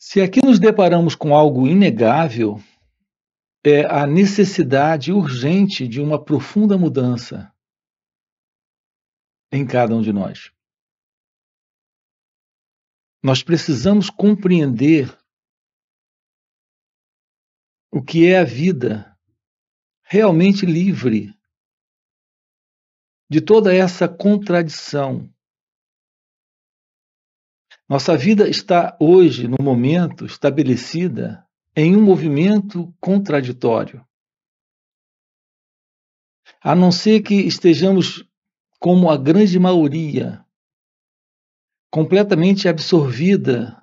Se aqui nos deparamos com algo inegável, é a necessidade urgente de uma profunda mudança em cada um de nós. Nós precisamos compreender o que é a vida realmente livre de toda essa contradição nossa vida está hoje, no momento, estabelecida em um movimento contraditório. A não ser que estejamos, como a grande maioria, completamente absorvida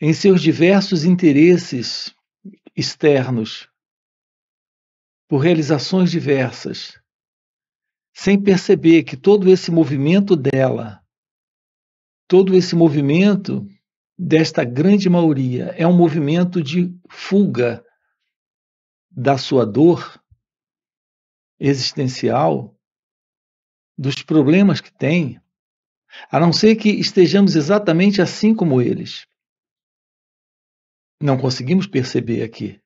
em seus diversos interesses externos, por realizações diversas, sem perceber que todo esse movimento dela todo esse movimento desta grande maioria é um movimento de fuga da sua dor existencial, dos problemas que tem, a não ser que estejamos exatamente assim como eles. Não conseguimos perceber aqui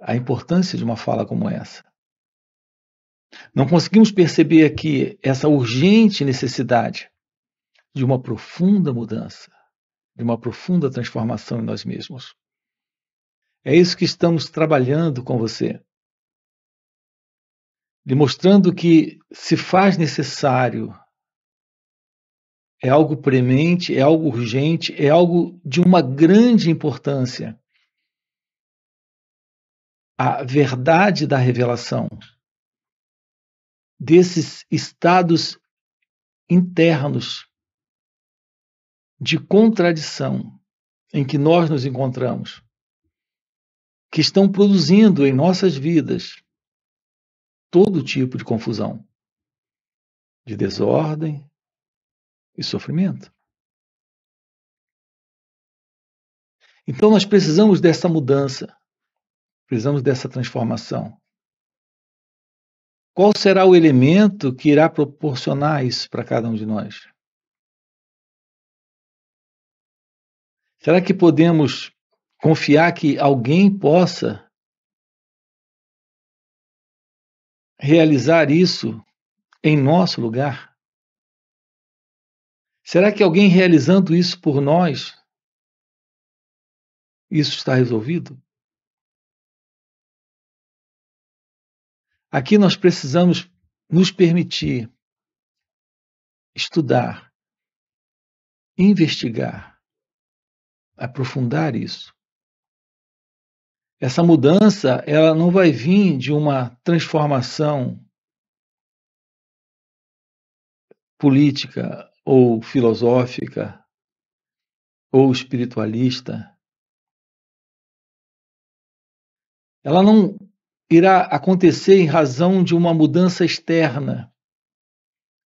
a importância de uma fala como essa. Não conseguimos perceber aqui essa urgente necessidade de uma profunda mudança, de uma profunda transformação em nós mesmos. É isso que estamos trabalhando com você. demonstrando que se faz necessário, é algo premente, é algo urgente, é algo de uma grande importância. A verdade da revelação desses estados internos de contradição em que nós nos encontramos, que estão produzindo em nossas vidas todo tipo de confusão, de desordem e sofrimento. Então nós precisamos dessa mudança, precisamos dessa transformação. Qual será o elemento que irá proporcionar isso para cada um de nós? Será que podemos confiar que alguém possa realizar isso em nosso lugar? Será que alguém realizando isso por nós, isso está resolvido? Aqui nós precisamos nos permitir estudar, investigar, aprofundar isso. Essa mudança, ela não vai vir de uma transformação política ou filosófica ou espiritualista. Ela não irá acontecer em razão de uma mudança externa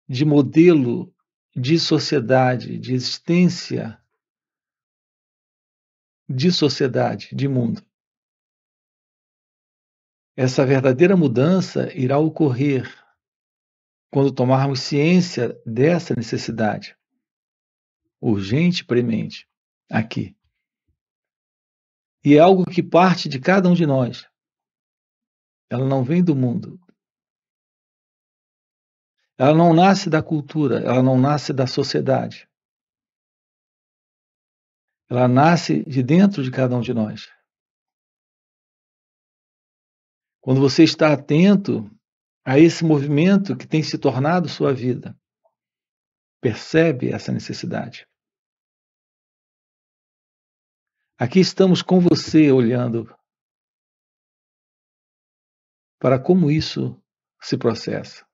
de modelo de sociedade, de existência de sociedade, de mundo. Essa verdadeira mudança irá ocorrer quando tomarmos ciência dessa necessidade, urgente premente, aqui. E é algo que parte de cada um de nós. Ela não vem do mundo. Ela não nasce da cultura, ela não nasce da sociedade. Ela nasce de dentro de cada um de nós. Quando você está atento a esse movimento que tem se tornado sua vida, percebe essa necessidade. Aqui estamos com você olhando para como isso se processa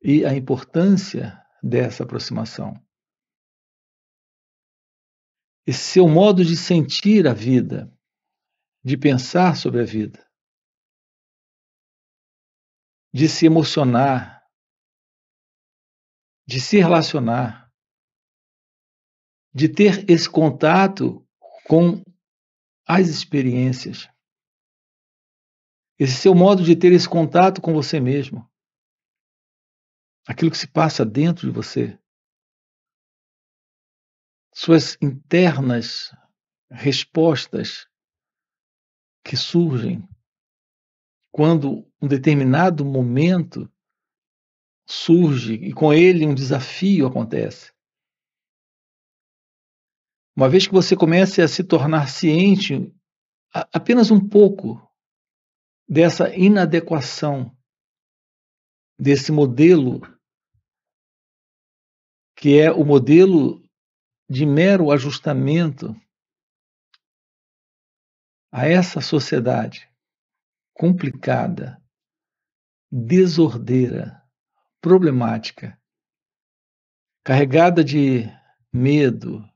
e a importância dessa aproximação esse seu modo de sentir a vida, de pensar sobre a vida, de se emocionar, de se relacionar, de ter esse contato com as experiências, esse seu modo de ter esse contato com você mesmo, aquilo que se passa dentro de você suas internas respostas que surgem quando um determinado momento surge e com ele um desafio acontece. Uma vez que você comece a se tornar ciente apenas um pouco dessa inadequação, desse modelo, que é o modelo de mero ajustamento a essa sociedade complicada, desordeira, problemática, carregada de medo,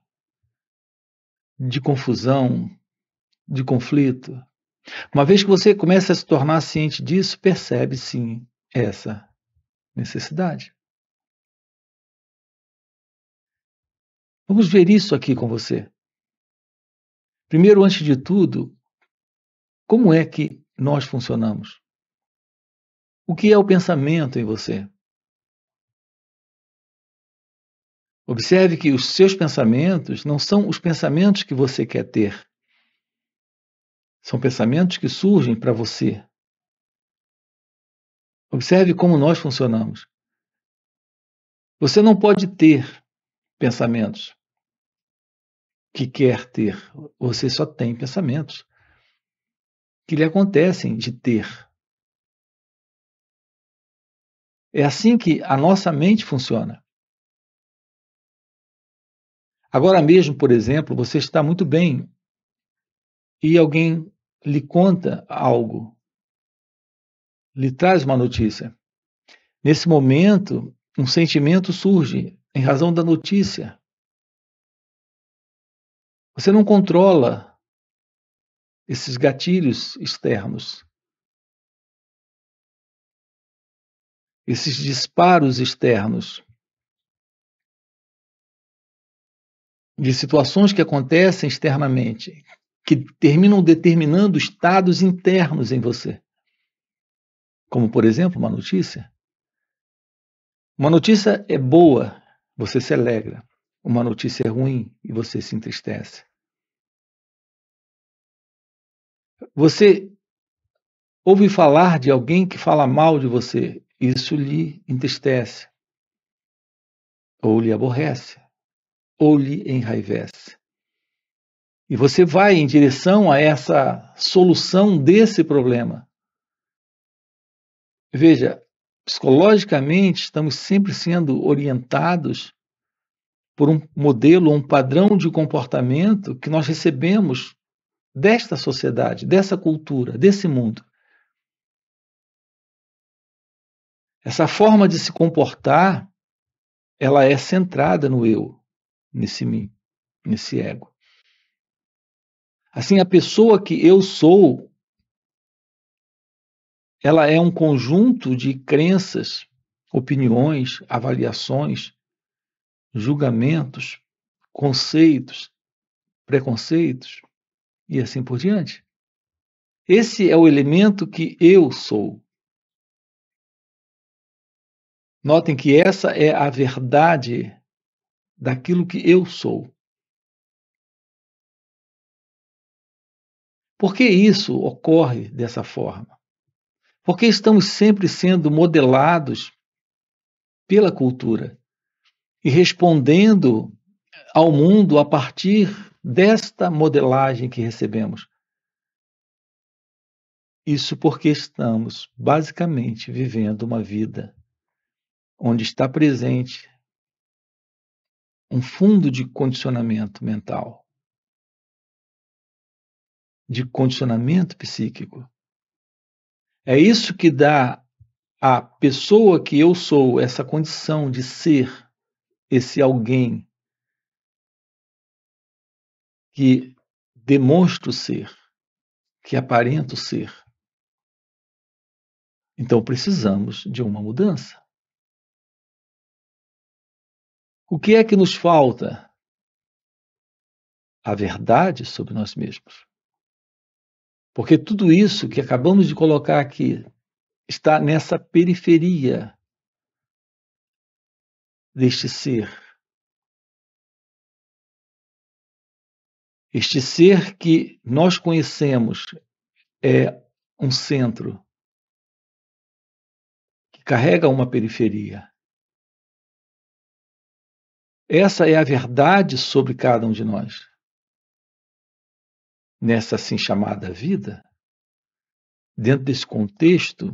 de confusão, de conflito. Uma vez que você começa a se tornar ciente disso, percebe sim essa necessidade. Vamos ver isso aqui com você. Primeiro, antes de tudo, como é que nós funcionamos? O que é o pensamento em você? Observe que os seus pensamentos não são os pensamentos que você quer ter. São pensamentos que surgem para você. Observe como nós funcionamos. Você não pode ter pensamentos que quer ter, você só tem pensamentos que lhe acontecem de ter. É assim que a nossa mente funciona. Agora mesmo, por exemplo, você está muito bem e alguém lhe conta algo, lhe traz uma notícia. Nesse momento, um sentimento surge em razão da notícia. Você não controla esses gatilhos externos, esses disparos externos de situações que acontecem externamente, que terminam determinando estados internos em você. Como, por exemplo, uma notícia. Uma notícia é boa você se alegra. Uma notícia é ruim e você se entristece. Você ouve falar de alguém que fala mal de você, isso lhe entristece, ou lhe aborrece, ou lhe enraivece. E você vai em direção a essa solução desse problema. Veja, psicologicamente estamos sempre sendo orientados por um modelo, um padrão de comportamento que nós recebemos desta sociedade, dessa cultura, desse mundo. Essa forma de se comportar, ela é centrada no eu, nesse mim, nesse ego. Assim, a pessoa que eu sou ela é um conjunto de crenças, opiniões, avaliações, julgamentos, conceitos, preconceitos e assim por diante. Esse é o elemento que eu sou. Notem que essa é a verdade daquilo que eu sou. Por que isso ocorre dessa forma? Porque estamos sempre sendo modelados pela cultura e respondendo ao mundo a partir desta modelagem que recebemos. Isso porque estamos basicamente vivendo uma vida onde está presente um fundo de condicionamento mental, de condicionamento psíquico, é isso que dá à pessoa que eu sou essa condição de ser esse alguém que demonstro ser, que aparento ser. Então precisamos de uma mudança. O que é que nos falta? A verdade sobre nós mesmos. Porque tudo isso que acabamos de colocar aqui está nessa periferia deste ser. Este ser que nós conhecemos é um centro que carrega uma periferia. Essa é a verdade sobre cada um de nós nessa assim chamada vida, dentro desse contexto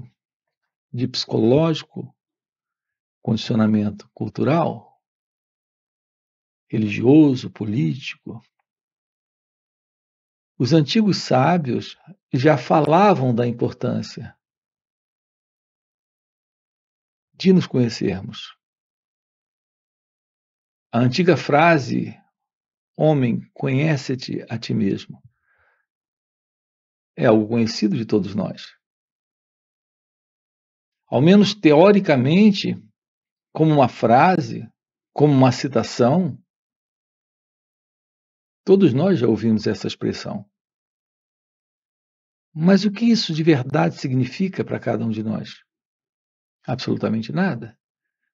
de psicológico, condicionamento cultural, religioso, político. Os antigos sábios já falavam da importância de nos conhecermos. A antiga frase, homem, conhece-te a ti mesmo, é algo conhecido de todos nós. Ao menos teoricamente, como uma frase, como uma citação, todos nós já ouvimos essa expressão. Mas o que isso de verdade significa para cada um de nós? Absolutamente nada.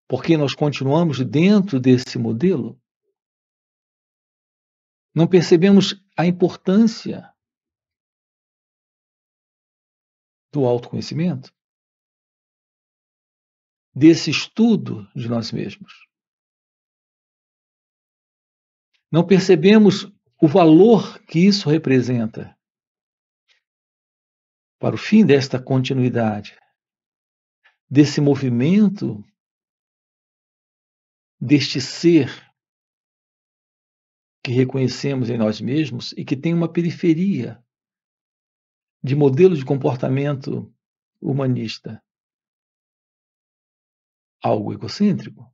Porque nós continuamos dentro desse modelo. Não percebemos a importância do autoconhecimento, desse estudo de nós mesmos. Não percebemos o valor que isso representa para o fim desta continuidade, desse movimento, deste ser que reconhecemos em nós mesmos e que tem uma periferia de modelo de comportamento humanista algo egocêntrico?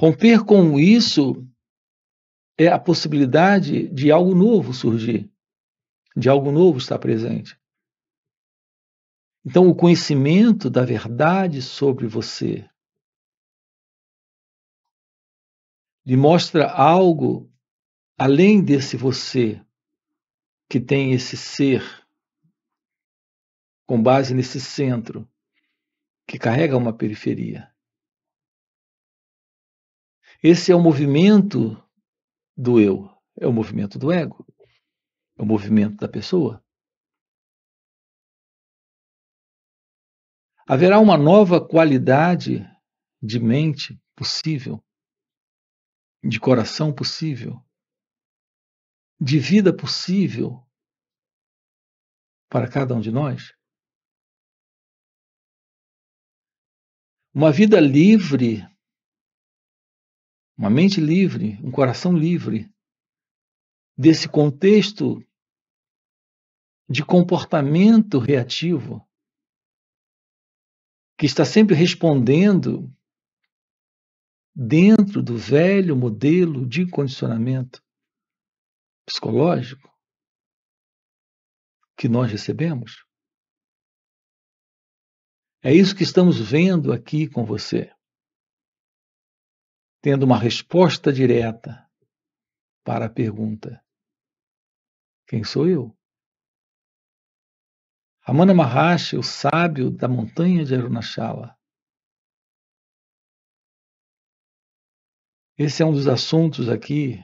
Romper com isso é a possibilidade de algo novo surgir, de algo novo estar presente. Então, o conhecimento da verdade sobre você lhe mostra algo além desse você que tem esse ser, com base nesse centro, que carrega uma periferia. Esse é o movimento do eu, é o movimento do ego, é o movimento da pessoa. Haverá uma nova qualidade de mente possível, de coração possível, de vida possível para cada um de nós? Uma vida livre, uma mente livre, um coração livre desse contexto de comportamento reativo que está sempre respondendo dentro do velho modelo de condicionamento psicológico que nós recebemos? É isso que estamos vendo aqui com você. Tendo uma resposta direta para a pergunta: Quem sou eu? Ramana Maharshi, o sábio da montanha de Arunachala. Esse é um dos assuntos aqui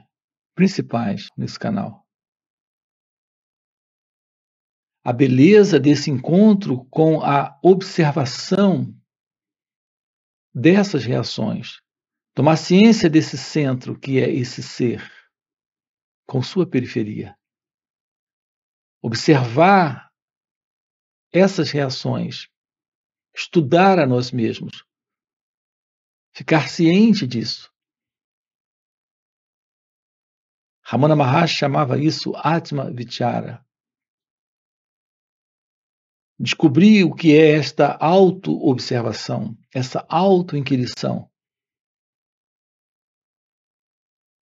principais nesse canal. A beleza desse encontro com a observação dessas reações. Tomar ciência desse centro que é esse ser, com sua periferia. Observar essas reações, estudar a nós mesmos, ficar ciente disso. Ramana Maharaj chamava isso Atma Vichara. Descobrir o que é esta auto-observação, essa auto-inquirição.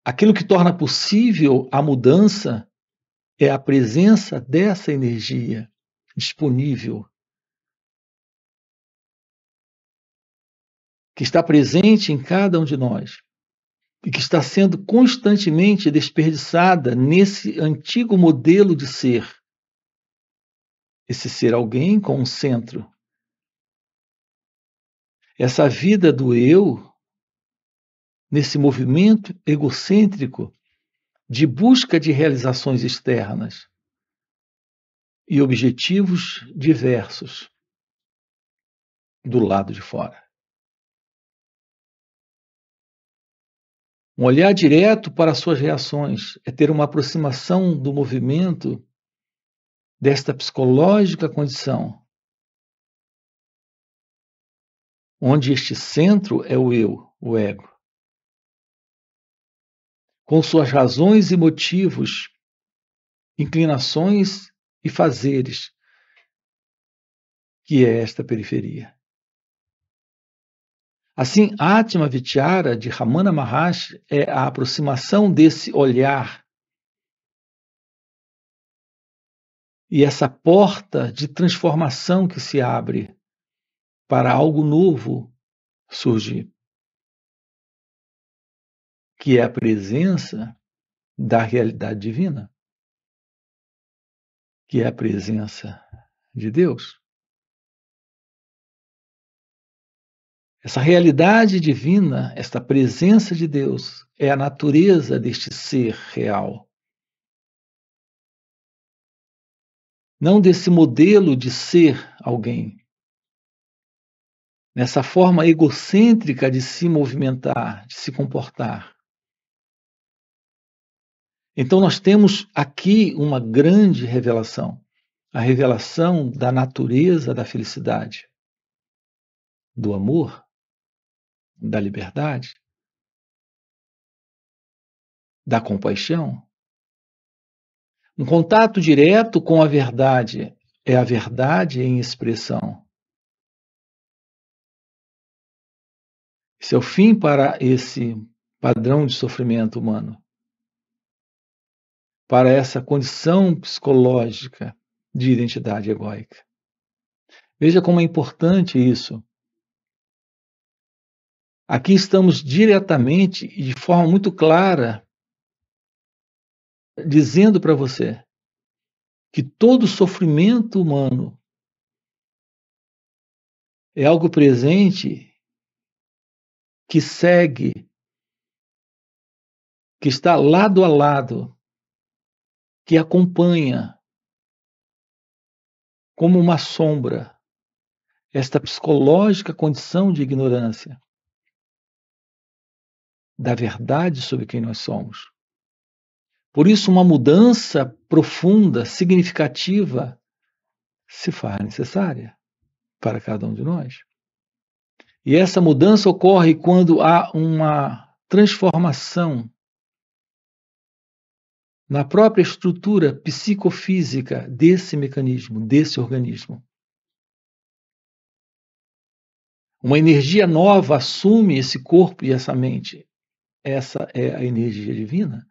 Aquilo que torna possível a mudança é a presença dessa energia disponível, que está presente em cada um de nós e que está sendo constantemente desperdiçada nesse antigo modelo de ser. Esse ser alguém com um centro. Essa vida do eu, nesse movimento egocêntrico de busca de realizações externas e objetivos diversos do lado de fora. Um olhar direto para suas reações é ter uma aproximação do movimento desta psicológica condição, onde este centro é o eu, o ego, com suas razões e motivos, inclinações e fazeres, que é esta periferia. Assim, Atma Vichara de Ramana Maharshi, é a aproximação desse olhar e essa porta de transformação que se abre para algo novo surgir, que é a presença da realidade divina, que é a presença de Deus. Essa realidade divina, esta presença de Deus, é a natureza deste ser real. Não desse modelo de ser alguém. Nessa forma egocêntrica de se movimentar, de se comportar. Então, nós temos aqui uma grande revelação a revelação da natureza da felicidade, do amor da liberdade, da compaixão. Um contato direto com a verdade é a verdade em expressão. Seu é fim para esse padrão de sofrimento humano, para essa condição psicológica de identidade egoica. Veja como é importante isso. Aqui estamos diretamente e de forma muito clara dizendo para você que todo sofrimento humano é algo presente que segue, que está lado a lado, que acompanha como uma sombra esta psicológica condição de ignorância da verdade sobre quem nós somos. Por isso, uma mudança profunda, significativa, se faz necessária para cada um de nós. E essa mudança ocorre quando há uma transformação na própria estrutura psicofísica desse mecanismo, desse organismo. Uma energia nova assume esse corpo e essa mente. Essa é a energia divina?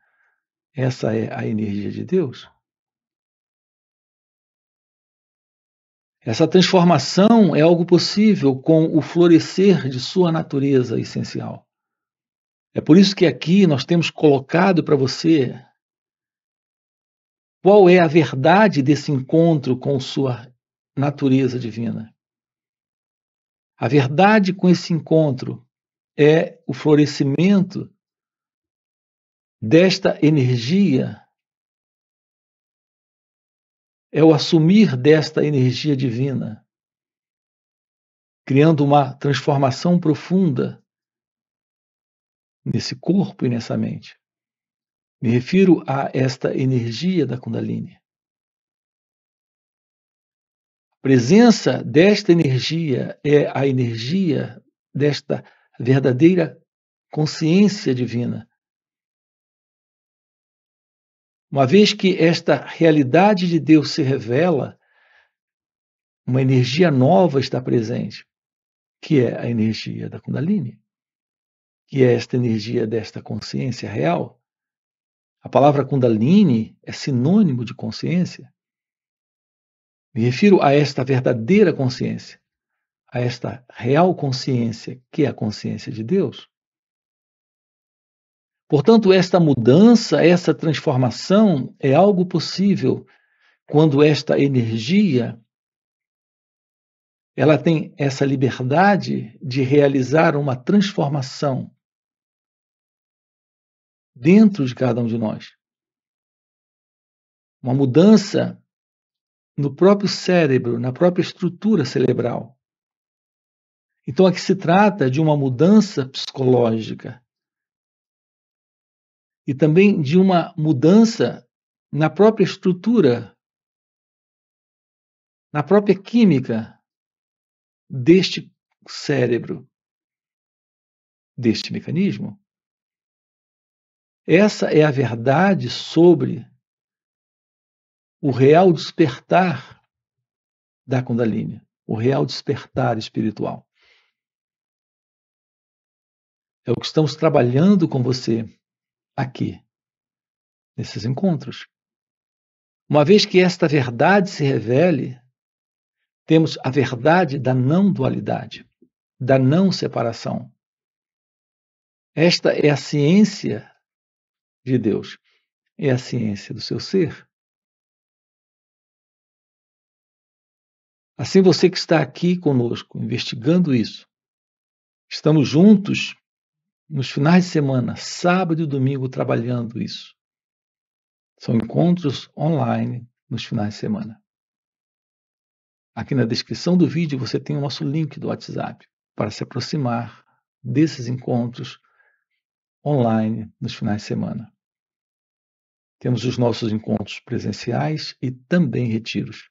Essa é a energia de Deus? Essa transformação é algo possível com o florescer de sua natureza essencial. É por isso que aqui nós temos colocado para você qual é a verdade desse encontro com sua natureza divina. A verdade com esse encontro é o florescimento desta energia é o assumir desta energia divina, criando uma transformação profunda nesse corpo e nessa mente. Me refiro a esta energia da Kundalini. A presença desta energia é a energia desta verdadeira consciência divina uma vez que esta realidade de Deus se revela, uma energia nova está presente, que é a energia da Kundalini, que é esta energia desta consciência real. A palavra Kundalini é sinônimo de consciência. Me refiro a esta verdadeira consciência, a esta real consciência, que é a consciência de Deus. Portanto, esta mudança, essa transformação é algo possível quando esta energia ela tem essa liberdade de realizar uma transformação dentro de cada um de nós. Uma mudança no próprio cérebro, na própria estrutura cerebral. Então, aqui se trata de uma mudança psicológica, e também de uma mudança na própria estrutura, na própria química deste cérebro, deste mecanismo. Essa é a verdade sobre o real despertar da Kundalini, o real despertar espiritual. É o que estamos trabalhando com você aqui, nesses encontros. Uma vez que esta verdade se revele, temos a verdade da não dualidade, da não separação. Esta é a ciência de Deus, é a ciência do seu ser. Assim, você que está aqui conosco, investigando isso, estamos juntos nos finais de semana, sábado e domingo, trabalhando isso. São encontros online nos finais de semana. Aqui na descrição do vídeo você tem o nosso link do WhatsApp para se aproximar desses encontros online nos finais de semana. Temos os nossos encontros presenciais e também retiros.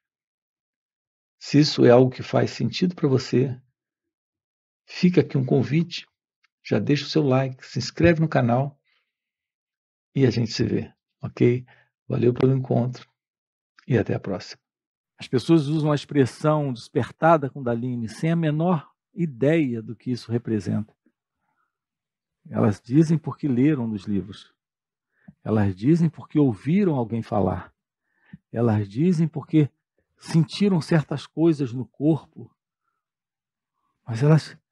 Se isso é algo que faz sentido para você, fica aqui um convite já deixa o seu like, se inscreve no canal e a gente se vê, ok? Valeu pelo encontro e até a próxima. As pessoas usam a expressão despertada com Daline sem a menor ideia do que isso representa. Elas dizem porque leram nos livros. Elas dizem porque ouviram alguém falar. Elas dizem porque sentiram certas coisas no corpo. Mas elas